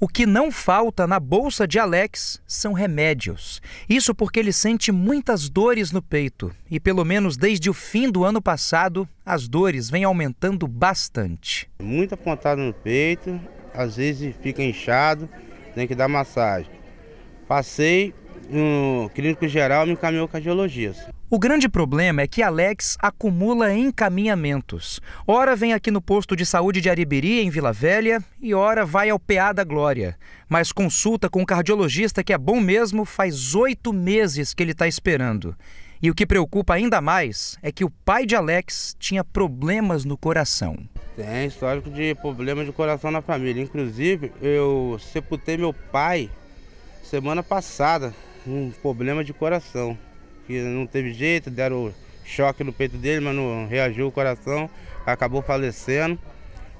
O que não falta na bolsa de Alex são remédios. Isso porque ele sente muitas dores no peito. E pelo menos desde o fim do ano passado, as dores vêm aumentando bastante. Muita pontada no peito, às vezes fica inchado, tem que dar massagem. Passei no clínico geral, me encaminhou cardiologista. O grande problema é que Alex acumula encaminhamentos. Ora vem aqui no posto de saúde de Aribiri, em Vila Velha, e ora vai ao PA da Glória. Mas consulta com um cardiologista que é bom mesmo faz oito meses que ele está esperando. E o que preocupa ainda mais é que o pai de Alex tinha problemas no coração. Tem histórico de problemas de coração na família. Inclusive, eu sepultei meu pai semana passada, um problema de coração que não teve jeito, deram choque no peito dele, mas não reagiu o coração, acabou falecendo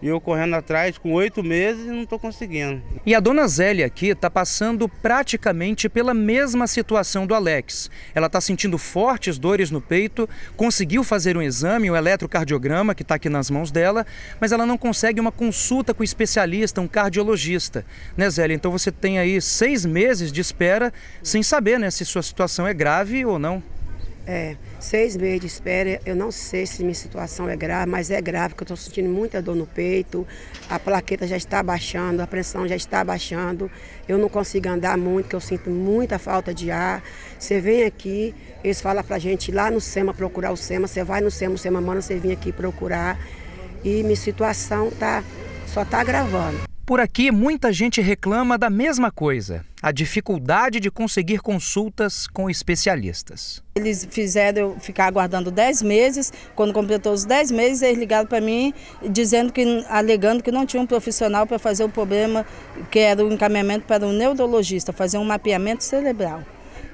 e eu correndo atrás com oito meses e não estou conseguindo. E a dona Zélia aqui está passando praticamente pela mesma situação do Alex. Ela está sentindo fortes dores no peito, conseguiu fazer um exame, um eletrocardiograma, que está aqui nas mãos dela, mas ela não consegue uma consulta com um especialista, um cardiologista. Né, Zélia? Então você tem aí seis meses de espera sem saber né, se sua situação é grave ou não. É, seis meses de espera, eu não sei se minha situação é grave, mas é grave, porque eu estou sentindo muita dor no peito, a plaqueta já está baixando, a pressão já está baixando, eu não consigo andar muito, que eu sinto muita falta de ar. Você vem aqui, eles falam para a gente ir lá no SEMA procurar o SEMA, você vai no SEMA, o SEMA manda você vir aqui procurar, e minha situação tá, só está agravando. Por aqui, muita gente reclama da mesma coisa: a dificuldade de conseguir consultas com especialistas. Eles fizeram eu ficar aguardando 10 meses. Quando completou os 10 meses, eles ligaram para mim dizendo que, alegando que não tinha um profissional para fazer o problema, que era o encaminhamento para um neurologista, fazer um mapeamento cerebral.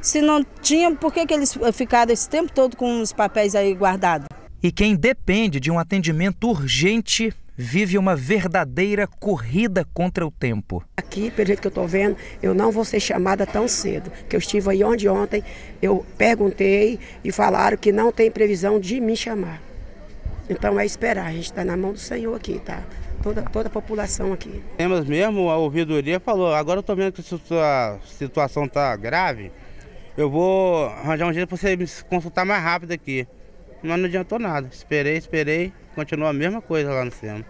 Se não tinha, por que, que eles ficaram esse tempo todo com os papéis aí guardados? E quem depende de um atendimento urgente vive uma verdadeira corrida contra o tempo. Aqui, pelo jeito que eu estou vendo, eu não vou ser chamada tão cedo. Que eu estive aí onde ontem, eu perguntei e falaram que não tem previsão de me chamar. Então é esperar, a gente está na mão do Senhor aqui, tá? Toda, toda a população aqui. Temos mesmo, a ouvidoria falou, agora eu estou vendo que a situação está grave, eu vou arranjar um jeito para você me consultar mais rápido aqui mas não adiantou nada. Esperei, esperei, continuou a mesma coisa lá no SEMA.